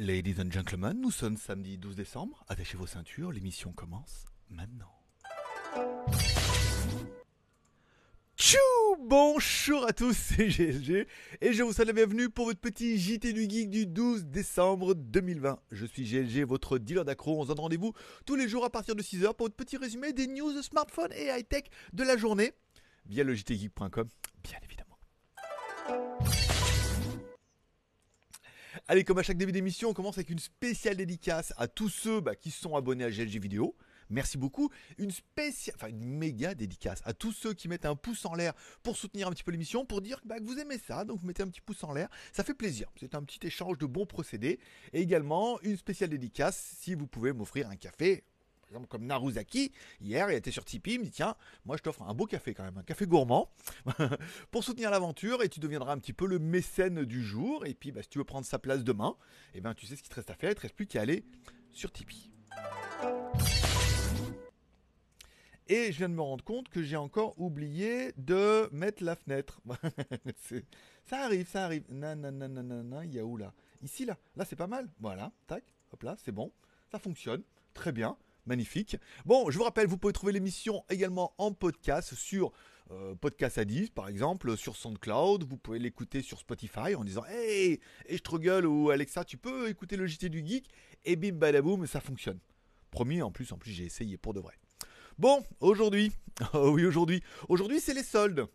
Ladies and gentlemen, nous sommes samedi 12 décembre. Attachez vos ceintures, l'émission commence maintenant. Tchou Bonjour à tous, c'est GLG. et je vous souhaite la bienvenue pour votre petit JT du Geek du 12 décembre 2020. Je suis GLG, votre dealer d'accro. On se donne rendez-vous tous les jours à partir de 6h pour votre petit résumé des news de smartphone et high-tech de la journée via le jtgeek.com, bien évidemment. Allez, comme à chaque début d'émission, on commence avec une spéciale dédicace à tous ceux bah, qui sont abonnés à GLG Vidéo. Merci beaucoup. Une spéciale, enfin une méga dédicace à tous ceux qui mettent un pouce en l'air pour soutenir un petit peu l'émission, pour dire bah, que vous aimez ça, donc vous mettez un petit pouce en l'air, ça fait plaisir. C'est un petit échange de bons procédés. Et également une spéciale dédicace si vous pouvez m'offrir un café, comme Naruzaki, hier, il était sur Tipeee, il me dit Tiens, moi je t'offre un beau café quand même, un café gourmand, pour soutenir l'aventure et tu deviendras un petit peu le mécène du jour. Et puis, bah, si tu veux prendre sa place demain, et eh ben, tu sais ce qu'il te reste à faire, il te reste plus qu'à aller sur Tipeee. Et je viens de me rendre compte que j'ai encore oublié de mettre la fenêtre. ça arrive, ça arrive. Nanana, il y a où là Ici, là. Là, c'est pas mal. Voilà, tac, hop là, c'est bon. Ça fonctionne, très bien magnifique. Bon, je vous rappelle, vous pouvez trouver l'émission également en podcast sur euh, Podcast Addict, par exemple, sur SoundCloud. Vous pouvez l'écouter sur Spotify en disant Hey, et je ou Alexa, tu peux écouter le JT du Geek Et bim badaboum, ça fonctionne. Promis, en plus, en plus, j'ai essayé pour de vrai. Bon, aujourd'hui, oh oui aujourd'hui, aujourd'hui c'est les soldes,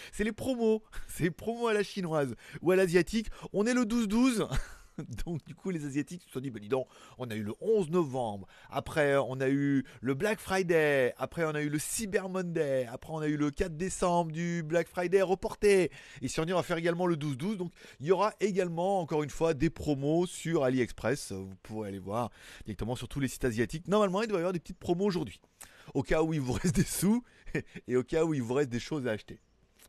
c'est les promos, c'est les promos à la chinoise ou à l'asiatique. On est le 12-12. Donc du coup les Asiatiques se sont dit, ben dis donc, on a eu le 11 novembre, après on a eu le Black Friday, après on a eu le Cyber Monday, après on a eu le 4 décembre du Black Friday reporté. Et si on y va faire également le 12-12, donc il y aura également encore une fois des promos sur AliExpress. Vous pourrez aller voir directement sur tous les sites asiatiques. Normalement il doit y avoir des petites promos aujourd'hui. Au cas où il vous reste des sous et au cas où il vous reste des choses à acheter.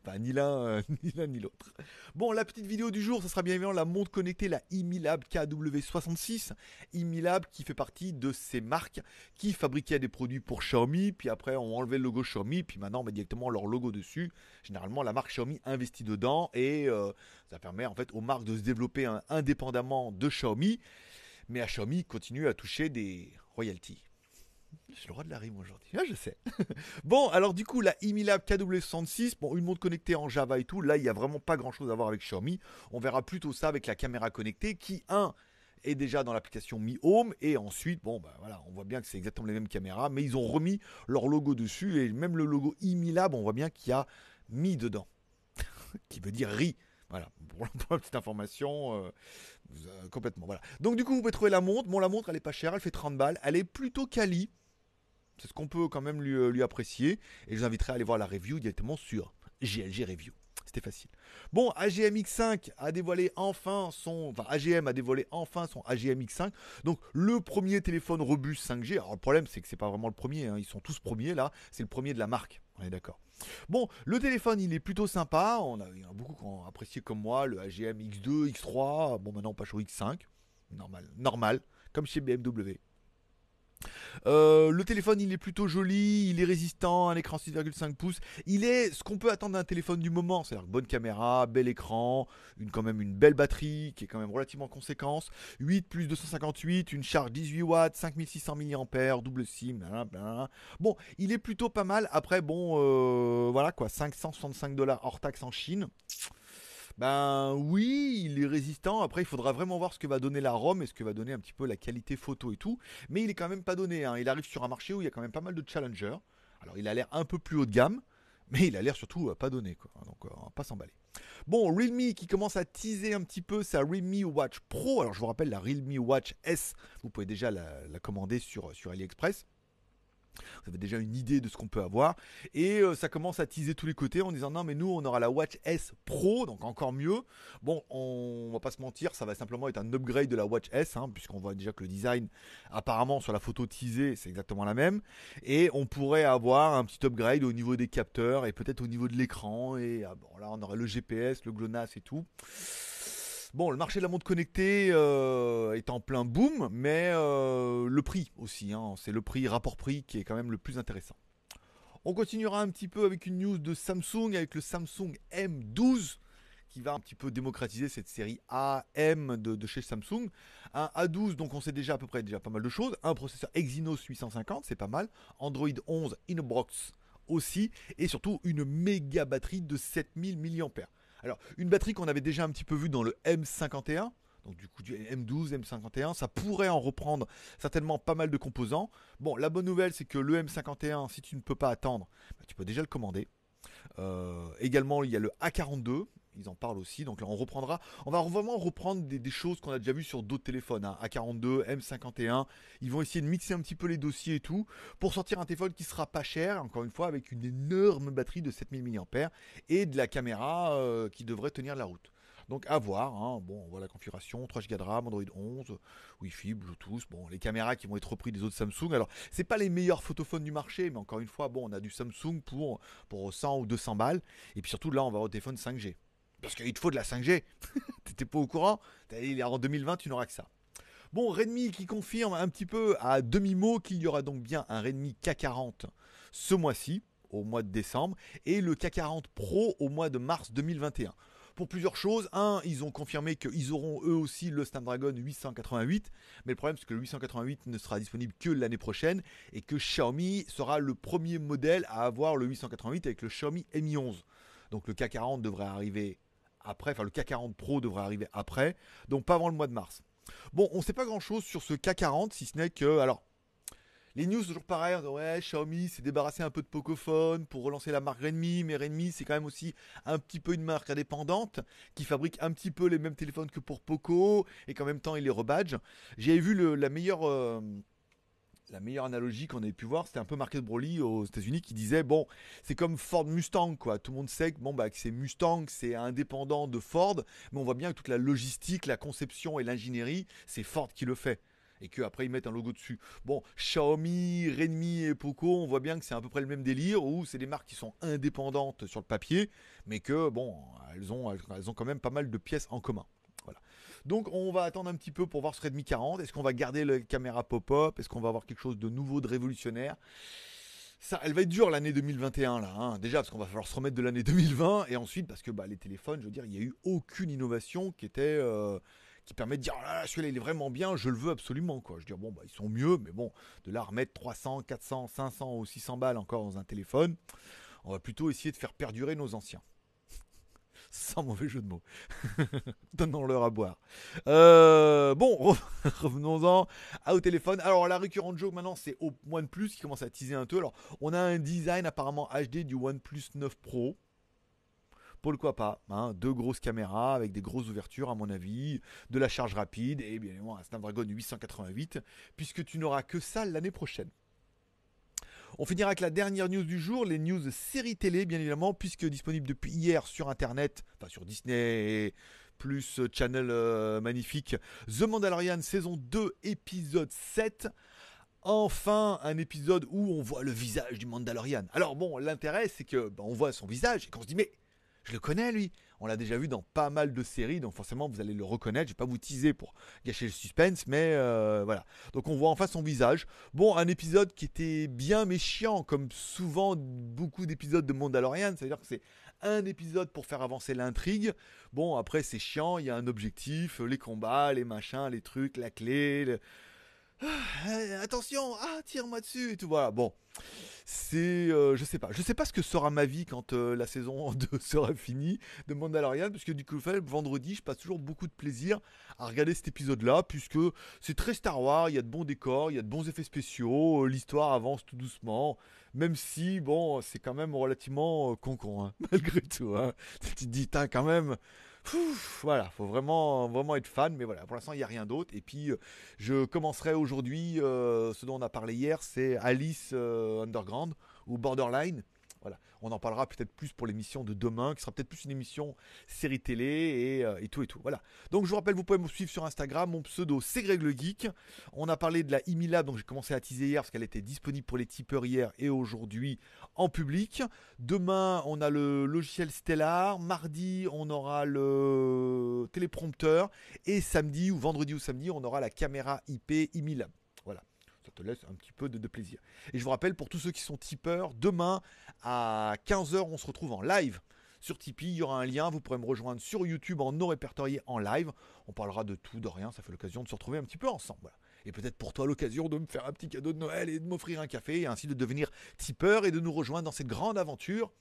Enfin, euh, ni l'un, ni l'autre. Bon, la petite vidéo du jour, ce sera bien évidemment la montre connectée, la Imilab KW66. Imilab qui fait partie de ces marques qui fabriquaient des produits pour Xiaomi, puis après on enlevait le logo Xiaomi, puis maintenant on met directement leur logo dessus. Généralement, la marque Xiaomi investit dedans et euh, ça permet en fait aux marques de se développer hein, indépendamment de Xiaomi. Mais à Xiaomi continue à toucher des royalties suis le roi de la rime aujourd'hui. Ah, je sais. bon, alors du coup, la Imilab KW66, bon, une montre connectée en Java et tout, là, il n'y a vraiment pas grand-chose à voir avec Xiaomi. On verra plutôt ça avec la caméra connectée qui, un, est déjà dans l'application Mi Home et ensuite bon bah voilà on voit bien que c'est exactement les mêmes caméras mais ils ont remis leur logo dessus et même le logo Imilab on voit bien qu'il y a Mi dedans qui veut dire Ri. voilà, pour la petite information, euh, euh, complètement. Voilà. Donc du coup, vous pouvez trouver la montre. Bon, la montre, elle n'est pas chère, elle fait 30 balles. Elle est plutôt quali. C'est ce qu'on peut quand même lui, euh, apprécier. Et je vous inviterai à aller voir la review directement sur GLG Review. C'était facile. Bon, AGM X5 a dévoilé enfin son. AGM a dévoilé enfin son AGM X5. Donc, le premier téléphone robuste 5G. Alors, le problème, c'est que c'est pas vraiment le premier. Hein. Ils sont tous premiers là. C'est le premier de la marque. On est d'accord. Bon, le téléphone, il est plutôt sympa. On a, beaucoup apprécié comme moi le AGM X2, X3. Bon, maintenant, pas chaud X5. Normal, normal, comme chez BMW. Euh, le téléphone, il est plutôt joli, il est résistant, un écran 6,5 pouces. Il est ce qu'on peut attendre d'un téléphone du moment, c'est-à-dire bonne caméra, bel écran, une, quand même une belle batterie qui est quand même relativement conséquence. 8 plus 258, une charge 18 watts, 5600 mAh, double SIM. Bon, il est plutôt pas mal. Après, bon, euh, voilà quoi, 565 dollars hors taxe en Chine. Ben oui, il est résistant. Après, il faudra vraiment voir ce que va donner la ROM et ce que va donner un petit peu la qualité photo et tout. Mais il est quand même pas donné. Hein. Il arrive sur un marché où il y a quand même pas mal de challengers. Alors, il a l'air un peu plus haut de gamme, mais il a l'air surtout euh, pas donné. Donc, euh, on va pas s'emballer. Bon, Realme qui commence à teaser un petit peu sa Realme Watch Pro. Alors, je vous rappelle, la Realme Watch S, vous pouvez déjà la, commander sur AliExpress vous avez déjà une idée de ce qu'on peut avoir. Et euh, ça commence à teaser tous les côtés en disant non mais nous on aura la Watch S Pro, donc encore mieux. Bon, on, va pas se mentir, ça va simplement être un upgrade de la Watch S, hein, puisqu'on voit déjà que le design apparemment sur la photo teasée c'est exactement la même. Et on pourrait avoir un petit upgrade au niveau des capteurs et peut-être au niveau de l'écran. Et ah, là on aurait le GPS, le GLONASS et tout. Bon, le marché de la montre connectée euh, est en plein boom, mais euh, le prix aussi, hein. c'est le prix, rapport prix qui est quand même le plus intéressant. On continuera un petit peu avec une news de Samsung, avec le Samsung M12 qui va un petit peu démocratiser cette série AM de, chez Samsung. Un A12, donc on sait déjà à peu près déjà pas mal de choses. Un processeur Exynos 850, c'est pas mal. Android 11 Inbox aussi. Et surtout une méga batterie de 7000 mAh. Alors, une batterie qu'on avait déjà un petit peu vue dans le M51, donc du coup du M12, M51, ça pourrait en reprendre certainement pas mal de composants. Bon, la bonne nouvelle c'est que le M51, si tu ne peux pas attendre, bah, tu peux déjà le commander. Euh, également, il y a le A42, ils en parlent aussi. Donc là, on reprendra. On va vraiment reprendre des, choses qu'on a déjà vues sur d'autres téléphones, hein. A42, M51. Ils vont essayer de mixer un petit peu les dossiers et tout pour sortir un téléphone qui sera pas cher, encore une fois, avec une énorme batterie de 7000 mAh et de la caméra euh, qui devrait tenir la route. Donc à voir, hein. bon, voit la configuration, 3 Go de RAM, Android 11, Wi-Fi, Bluetooth, bon, les caméras qui vont être reprises des autres Samsung. Alors, c'est pas les meilleurs photophones du marché, mais encore une fois, bon, on a du Samsung pour, pour 100 ou 200 balles. Et puis surtout, là, on va au téléphone 5G. Parce qu'il te faut de la 5G. T'étais pas au courant En 2020, tu n'auras que ça. Bon, Redmi qui confirme un petit peu à demi-mot qu'il y aura donc bien un Redmi K40 ce mois-ci, au mois de décembre, et le K40 Pro au mois de mars 2021 pour plusieurs choses. Un, ils ont confirmé qu'ils auront eux aussi le Snapdragon 888, mais le problème c'est que le 888 ne sera disponible que l'année prochaine et que Xiaomi sera le premier modèle à avoir le 888 avec le Xiaomi Mi 11. Donc le K40 devrait arriver après, enfin le k 40 Pro devrait arriver après, donc pas avant le mois de mars. Bon, on ne sait pas grand-chose sur ce k 40, si ce n'est que, alors, les news toujours pareil, ouais, Xiaomi s'est débarrassé un peu de Pocophone pour relancer la marque Redmi, mais Redmi c'est quand même aussi un petit peu une marque indépendante qui fabrique un petit peu les mêmes téléphones que pour Poco et qu'en même temps il les rebadge. J'avais vu la meilleure... Euh, la meilleure analogie qu'on ait pu voir, c'était un peu Marcus Broly aux États-Unis qui disait bon, c'est comme Ford Mustang quoi. Tout le monde sait que bon bah c'est Mustang, c'est indépendant de Ford, mais on voit bien que toute la logistique, la conception et l'ingénierie, c'est Ford qui le fait. Et qu'après ils mettent un logo dessus. Bon, Xiaomi, Redmi et Poco, on voit bien que c'est à peu près le même délire où c'est des marques qui sont indépendantes sur le papier, mais que bon, elles ont, elles ont quand même pas mal de pièces en commun. Donc on va attendre un petit peu pour voir ce Redmi 40. Est-ce qu'on va garder la caméra pop-up Est-ce qu'on va avoir quelque chose de nouveau, de révolutionnaire ça, elle va être dure l'année 2021 là, hein. déjà parce qu'on va falloir se remettre de l'année 2020 et ensuite parce que bah, les téléphones, je veux dire, il n'y a eu aucune innovation qui était euh, qui permet de dire oh celui-là il est vraiment bien, je le veux absolument quoi. Je veux dire bon bah ils sont mieux, mais bon de là remettre 300, 400, 500 ou 600 balles encore dans un téléphone, on va plutôt essayer de faire perdurer nos anciens. Sans mauvais jeu de mots. Donnons-leur à boire. Euh, bon, revenons-en au téléphone. Alors, la récurrente joke maintenant, c'est au OnePlus qui commence à teaser un peu. Alors, on a un design apparemment HD du OnePlus 9 Pro pourquoi pas hein, Deux grosses caméras avec des grosses ouvertures, à mon avis, de la charge rapide et bien évidemment un Snapdragon 888, puisque tu n'auras que ça l'année prochaine. On finira avec la dernière news du jour, les news séries télé, bien évidemment, puisque disponible depuis hier sur Internet, enfin sur Disney plus channel euh, magnifique, The Mandalorian saison 2, épisode 7 enfin un épisode où on voit le visage du Mandalorian. Alors bon, l'intérêt c'est que bah, on voit son visage et qu'on se dit mais je le connais lui. On l'a déjà vu dans pas mal de séries, donc forcément vous allez le reconnaître. Je ne vais pas vous teaser pour gâcher le suspense, mais euh, voilà. Donc on voit enfin son visage. Bon, un épisode qui était bien mais chiant, comme souvent beaucoup d'épisodes de Mandalorian. C'est-à-dire que c'est un épisode pour faire avancer l'intrigue. Bon, après c'est chiant, il y a un objectif, les combats, les machins, les trucs, la clé. Ah, attention, ah, tire-moi dessus et tout. Voilà, bon. C'est, euh, je sais pas, je sais pas ce que sera ma vie quand euh, la saison 2 sera finie de Mandalorian, puisque du coup, vendredi, je passe toujours beaucoup de plaisir à regarder cet épisode-là, puisque c'est très Star Wars, il y a de bons décors, il y a de bons effets spéciaux, euh, l'histoire avance tout doucement, même si, bon, c'est quand même relativement con, -con hein, malgré tout. Hein. Tu te dis, quand même, voilà, faut vraiment, vraiment être fan, mais voilà, pour l'instant il n'y a rien d'autre. Et puis euh, je commencerai aujourd'hui, euh, ce dont on a parlé hier, c'est Alice euh, Underground ou Borderline. On en parlera peut-être plus pour l'émission de demain, qui sera peut-être plus une émission série télé et, euh, tout et tout. Voilà. Donc je vous rappelle, vous pouvez me suivre sur Instagram. Mon pseudo, c'est Greg le Geek. On a parlé de la Imilab, donc j'ai commencé à teaser hier parce qu'elle était disponible pour les tipeurs hier et aujourd'hui en public. Demain, on a le logiciel Stellar. Mardi, on aura le téléprompteur. Et samedi ou vendredi ou samedi, on aura la caméra IP Imilab ça te laisse un petit peu de, plaisir. Et je vous rappelle, pour tous ceux qui sont tipeurs, demain à 15h, on se retrouve en live. Sur Tipeee, il y aura un lien, vous pourrez me rejoindre sur YouTube en non répertorié en live. On parlera de tout, de rien, ça fait l'occasion de se retrouver un petit peu ensemble. Et peut-être pour toi l'occasion de me faire un petit cadeau de Noël et de m'offrir un café, et ainsi de devenir tipeur et de nous rejoindre dans cette grande aventure.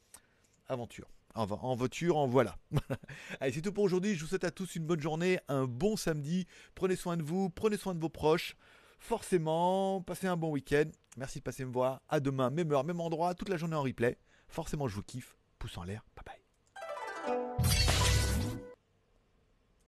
Aventure. en voiture, en voilà. Allez, c'est tout pour aujourd'hui. Je vous souhaite à tous une bonne journée, un bon samedi. Prenez soin de vous, prenez soin de vos proches. Forcément, passez un bon week-end. Merci de passer me voir. À demain, même heure, même endroit, toute la journée en replay. Forcément, je vous kiffe. Pouce en l'air. Bye bye.